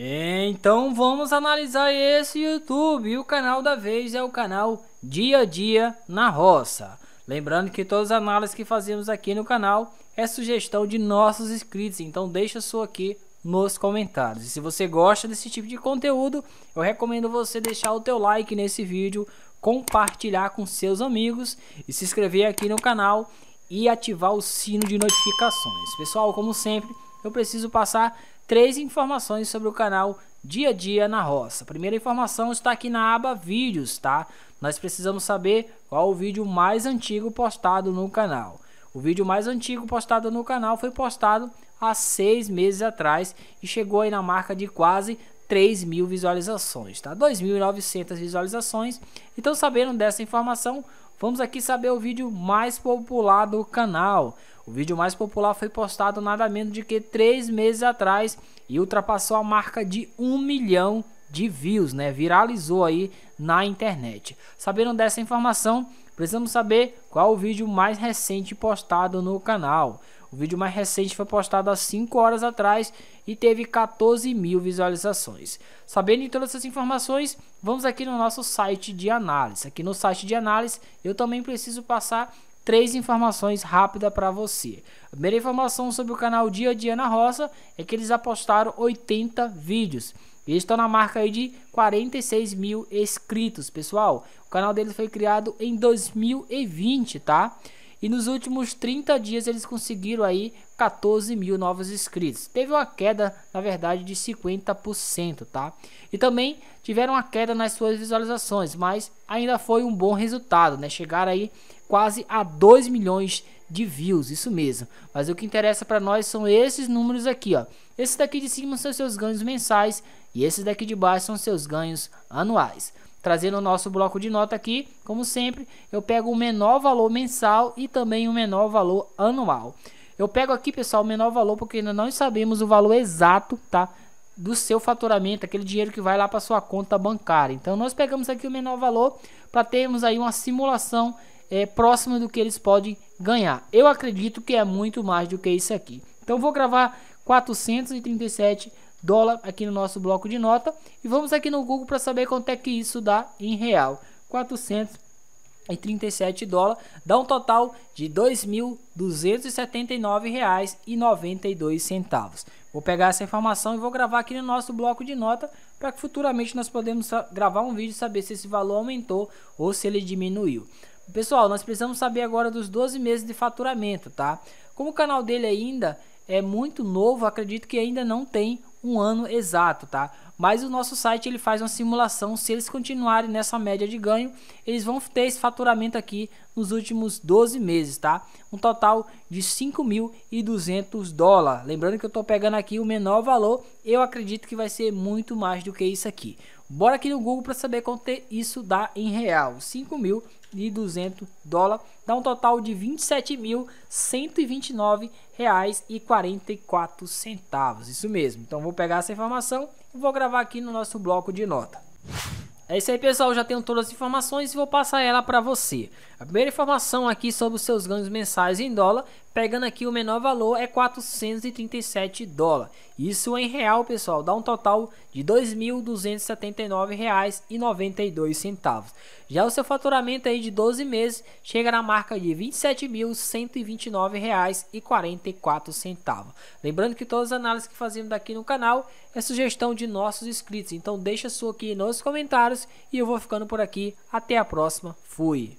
Então vamos analisar esse YouTube. E o canal da vez é o canal Dia a Dia na Roça. Lembrando que todas as análises que fazemos aqui no canal é sugestão de nossos inscritos, então deixa sua aqui nos comentários. E se você gosta desse tipo de conteúdo, eu recomendo você deixar o teu like nesse vídeo, compartilhar com seus amigos e se inscrever aqui no canal e ativar o sino de notificações. Pessoal, como sempre, eu preciso passar três informações sobre o canal Dia a Dia na Roça. A primeira informação está aqui na aba Vídeos, tá? Nós precisamos saber qual o vídeo mais antigo postado no canal. O vídeo mais antigo postado no canal foi postado há seis meses atrás e chegou aí na marca de quase 3 mil visualizações, tá? 2.900 visualizações. Então, sabendo dessa informação, Vamos aqui saber o vídeo mais popular do canal. O vídeo mais popular foi postado nada menos de que 3 meses atrás e ultrapassou a marca de 1 milhão de views, né? Viralizou aí na internet. Saberam dessa informação? Precisamos saber qual o vídeo mais recente postado no canal. O vídeo mais recente foi postado há 5 horas atrás e teve 14 mil visualizações. Sabendo de todas essas informações, vamos aqui no nosso site de análise. Aqui no site de análise, eu também preciso passar três informações rápidas para você. A primeira informação sobre o canal Dia Ana Roça é que eles apostaram 80 vídeos. Eles estão na marca aí de 46 mil inscritos, pessoal. O canal deles foi criado em 2020, tá? E nos últimos 30 dias eles conseguiram aí 14 mil novos inscritos. Teve uma queda, na verdade, de 50%, tá? E também tiveram uma queda nas suas visualizações, mas ainda foi um bom resultado, né? Chegaram aí quase a 2 milhões de de views, isso mesmo. Mas o que interessa para nós são esses números aqui, ó. Esses daqui de cima são seus ganhos mensais e esses daqui de baixo são seus ganhos anuais. Trazendo o nosso bloco de nota aqui, como sempre, eu pego o menor valor mensal e também o menor valor anual. Eu pego aqui, pessoal, o menor valor porque ainda não sabemos o valor exato, tá? do seu faturamento, aquele dinheiro que vai lá para sua conta bancária. Então nós pegamos aqui o menor valor para termos aí uma simulação é, próxima do que eles podem ganhar. Eu acredito que é muito mais do que isso aqui. Então vou gravar 437 dólares aqui no nosso bloco de nota e vamos aqui no Google para saber quanto é que isso dá em real. 437 dólares dá um total de 2.279 reais e 92 centavos. Vou pegar essa informação e vou gravar aqui no nosso bloco de nota para que futuramente nós podemos gravar um vídeo e saber se esse valor aumentou ou se ele diminuiu. Pessoal, nós precisamos saber agora dos 12 meses de faturamento, tá? Como o canal dele ainda é muito novo, acredito que ainda não tem um ano exato, tá? Mas o nosso site ele faz uma simulação, se eles continuarem nessa média de ganho, eles vão ter esse faturamento aqui nos últimos 12 meses, tá? Um total de 5.200 dólares. Lembrando que eu tô pegando aqui o menor valor, eu acredito que vai ser muito mais do que isso aqui. Bora aqui no Google para saber quanto isso dá em real. 5.200 dólares dá um total de 27.129 reais e 44 centavos. Isso mesmo. Então vou pegar essa informação e vou gravar aqui no nosso bloco de nota. É isso aí, pessoal. Já tenho todas as informações e vou passar ela para você. A primeira informação aqui sobre os seus ganhos mensais em dólar Pegando aqui o menor valor é 437 dólares. Isso em real, pessoal, dá um total de R$ 2.279,92. Já o seu faturamento aí de 12 meses chega na marca de R$ 27.129,44. Lembrando que todas as análises que fazemos aqui no canal é sugestão de nossos inscritos. Então deixa sua aqui nos comentários e eu vou ficando por aqui. Até a próxima. Fui.